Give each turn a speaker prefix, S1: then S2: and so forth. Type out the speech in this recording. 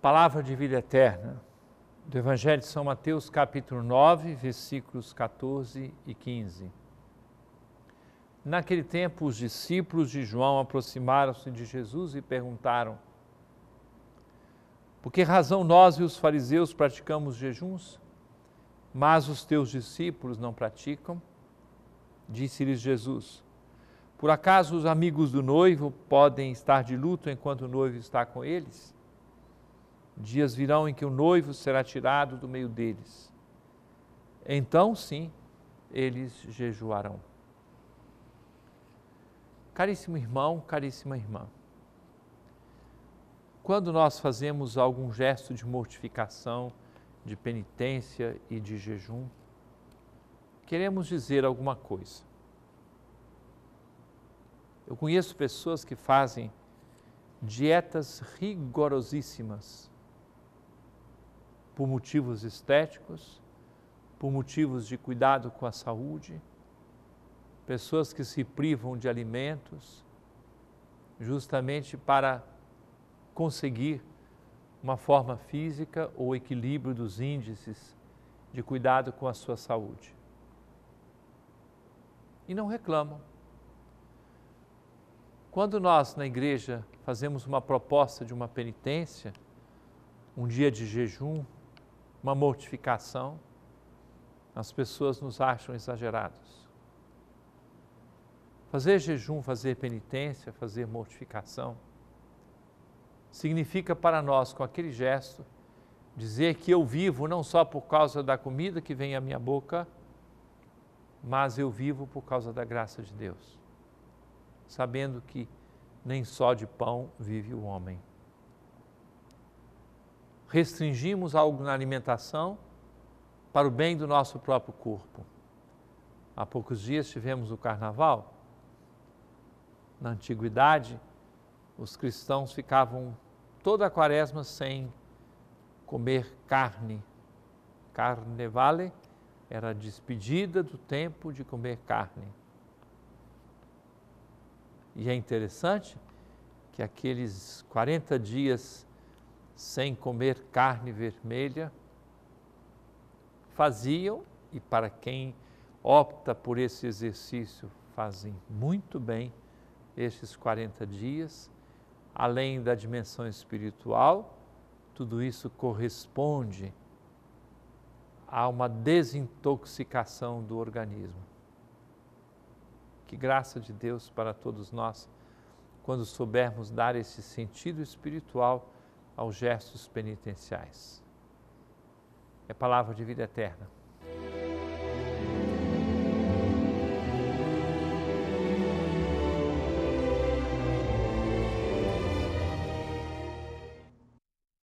S1: Palavra de vida eterna, do Evangelho de São Mateus, capítulo 9, versículos 14 e 15. Naquele tempo, os discípulos de João aproximaram-se de Jesus e perguntaram: Por que razão nós e os fariseus praticamos jejuns, mas os teus discípulos não praticam? Disse-lhes Jesus: Por acaso os amigos do noivo podem estar de luto enquanto o noivo está com eles? Dias virão em que o noivo será tirado do meio deles. Então sim, eles jejuarão. Caríssimo irmão, caríssima irmã, quando nós fazemos algum gesto de mortificação, de penitência e de jejum, queremos dizer alguma coisa. Eu conheço pessoas que fazem dietas rigorosíssimas por motivos estéticos, por motivos de cuidado com a saúde, pessoas que se privam de alimentos, justamente para conseguir uma forma física ou equilíbrio dos índices de cuidado com a sua saúde. E não reclamam. Quando nós na igreja fazemos uma proposta de uma penitência, um dia de jejum, uma mortificação, as pessoas nos acham exagerados. Fazer jejum, fazer penitência, fazer mortificação, significa para nós, com aquele gesto, dizer que eu vivo não só por causa da comida que vem à minha boca, mas eu vivo por causa da graça de Deus, sabendo que nem só de pão vive o homem restringimos algo na alimentação para o bem do nosso próprio corpo. Há poucos dias tivemos o carnaval. Na antiguidade, os cristãos ficavam toda a quaresma sem comer carne. Carnevale era a despedida do tempo de comer carne. E é interessante que aqueles 40 dias sem comer carne vermelha, faziam, e para quem opta por esse exercício, fazem muito bem estes 40 dias, além da dimensão espiritual, tudo isso corresponde a uma desintoxicação do organismo. Que graça de Deus para todos nós, quando soubermos dar esse sentido espiritual aos gestos penitenciais. É palavra de vida eterna.